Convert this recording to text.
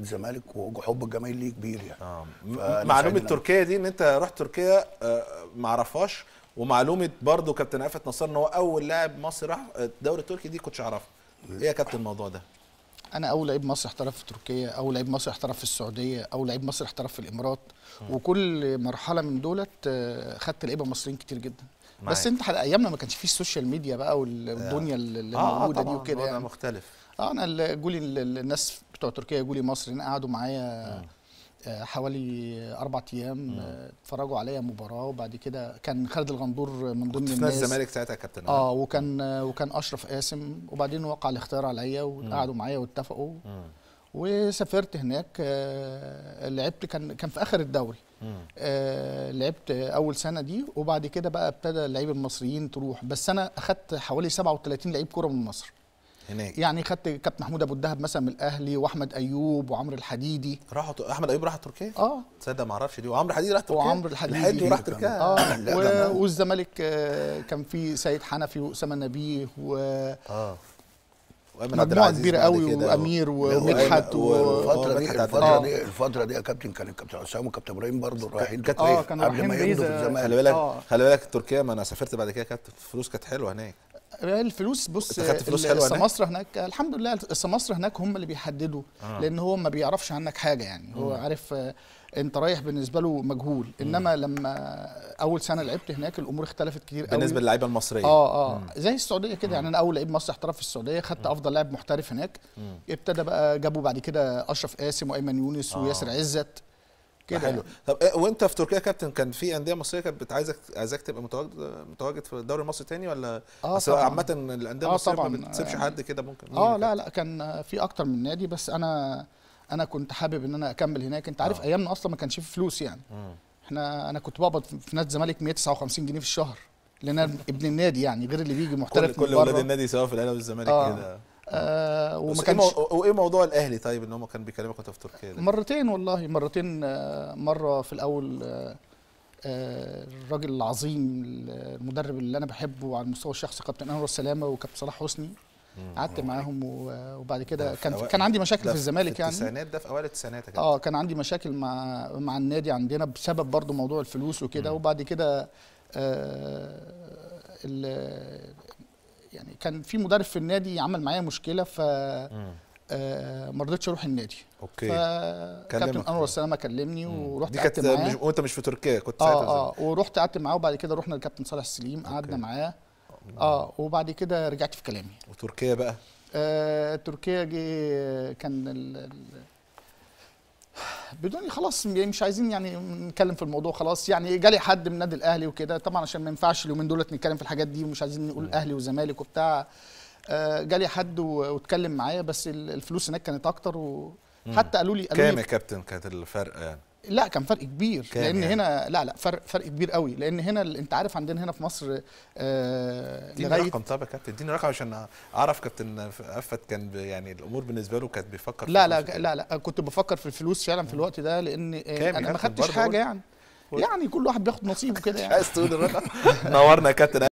نادي الزمالك وحب الجماهير ليه كبير يعني آه. معلومه تركيا دي ان انت رحت تركيا آه ما اعرفهاش ومعلومه برضو كابتن عفت نصر ان هو اول لاعب مصري راح الدوري التركي دي كنتش اعرفها ايه يا كابتن الموضوع ده انا اول لعيب مصري احترف في تركيا اول لعيب مصري احترف في السعوديه اول لعيب مصري احترف في الامارات وكل مرحله من دولت آه، خدت لعيبه مصريين كتير جدا بس انت ايامنا ما كانش فيه السوشيال ميديا بقى آه. والدنيا اللي آه موجوده آه دي وكده يعني مختلف اه انا جولي الناس بتوع تركيا جولي مصر هنا قعدوا معايا آه، حوالي اربع ايام اتفرجوا عليا مباراه وبعد كده كان خالد الغندور من ضمن الناس في الزمالك ساعتها كابتن اه, آه. وكان وكان اشرف قاسم وبعدين وقع الاختيار عليا وقعدوا معايا واتفقوا مم. وسافرت هناك آه، لعبت كان كان في اخر الدوري آه، لعبت اول سنه دي وبعد كده بقى ابتدى اللعيبه المصريين تروح بس انا اخدت حوالي 37 لعيب كوره من مصر هناك يعني خدت كابتن محمود ابو الدهب مثلا من الاهلي واحمد ايوب وعمرو الحديدي راحوا احمد ايوب راح تركيا اه تصدق ما اعرفش دي وعمرو الحديدي راح تركيا وعمرو الحديدي راح تركيا اه و... والزمالك آه، كان في سيد حنفي واسامه نبيه و... آه. مجموعه عبد العزيز كبيره قوي وامير ومدحت والفتره دي الفتره آه. دي الفتره دي يا كابتن كان الكابتن عصام وكابتن ابراهيم برضه رايحين كانوا رايحين قبل ما يمضوا آه، في الزمالك خلي بالك آه. خلي بالك تركيا ما انا سافرت بعد كده كابتن الفلوس كانت حلوه هناك الفلوس بص خدت فلوس حلوه السماسره هناك الحمد لله السماسره هناك هم اللي بيحددوا آه. لان هو ما بيعرفش عنك حاجه يعني هو م. عارف آه، انت رايح بالنسبه له مجهول انما م. لما اول سنه لعبت هناك الامور اختلفت كتير قوي بالنسبه للعيبه المصريه اه اه م. زي السعوديه كده يعني انا اول لعيب مصري احترف في السعوديه خدت افضل لاعب محترف هناك م. ابتدى بقى جابوا بعد كده اشرف قاسم وايمن يونس آه. وياسر عزت كده حلو يعني. طب إيه، وانت في تركيا كابتن كان في انديه مصريه كانت عايزك عايزاك تبقى متواجد متواجد في الدوري المصري تاني ولا اه عامه الانديه آه، المصريه آه ما بتسيبش يعني حد كده ممكن اه لا لا كان في اكتر من نادي بس انا انا كنت حابب ان انا اكمل هناك انت عارف آه. ايامنا اصلا ما كانش في فلوس يعني مم. احنا انا كنت بقبض في نادي الزمالك 159 جنيه في الشهر لان ابن النادي يعني غير اللي بيجي محترف كل, كل ولاد النادي سواء في الاهلي والزمالك آه. كده آه، وما إيه كانش وايه موضوع الاهلي طيب ان هم كان بيكلمك وانت في تركيا مرتين والله مرتين آه، مره في الاول آه، الراجل العظيم المدرب اللي انا بحبه على المستوى الشخصي كابتن انور السلامه وكابتن صلاح حسني قعدت معاهم وبعد كده كان كان عندي مشاكل في الزمالك في يعني التسعينات ده في اوائل التسعينات اه كان عندي مشاكل مع مع النادي عندنا بسبب برضو موضوع الفلوس وكده وبعد كده آه يعني كان في مدرب في النادي عمل معايا مشكله ف آه، ما رضيتش اروح النادي اوكي فكابتن انور السلامه كلمني ورحت دي كانت وانت مش في تركيا كنت آه، ساعتها اه اه ورحت قعدت معاه وبعد كده رحنا للكابتن صالح السليم قعدنا معاه اه وبعد كده رجعت في كلامي وتركيا بقى آه تركيا جه كان ال ال بدون خلاص يعني مش عايزين يعني نتكلم في الموضوع خلاص يعني جالي حد من النادي الاهلي وكده طبعا عشان ما ينفعش اليومين دولت نتكلم في الحاجات دي ومش عايزين نقول اهلي وزمالك وبتاع آه، جالي حد واتكلم معايا بس الفلوس هناك كانت اكتر وحتى قالوا لي قالوا كام يا كابتن كانت الفرق يعني لا كان فرق كبير كان لان يعني. هنا لا لا فرق فرق كبير قوي لان هنا انت عارف عندنا هنا في مصر آه اديني رقم طب يا كابتن اديني رقم عشان اعرف كابتن افت كان يعني الامور بالنسبه له كانت بيفكر لا لا, لا لا كنت بفكر في الفلوس فعلا في الوقت ده لان آه، انا ما خدتش حاجه يعني يعني كل واحد بياخد نصيبه كده يعني عايز تقول الرقم نورنا يا كابتن